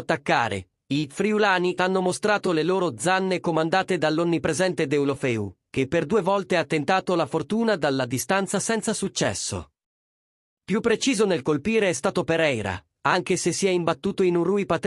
attaccare. I friulani hanno mostrato le loro zanne comandate dall'onnipresente Deulofeu, che per due volte ha tentato la fortuna dalla distanza senza successo. Più preciso nel colpire è stato Pereira, anche se si è imbattuto in un Rui Patrizio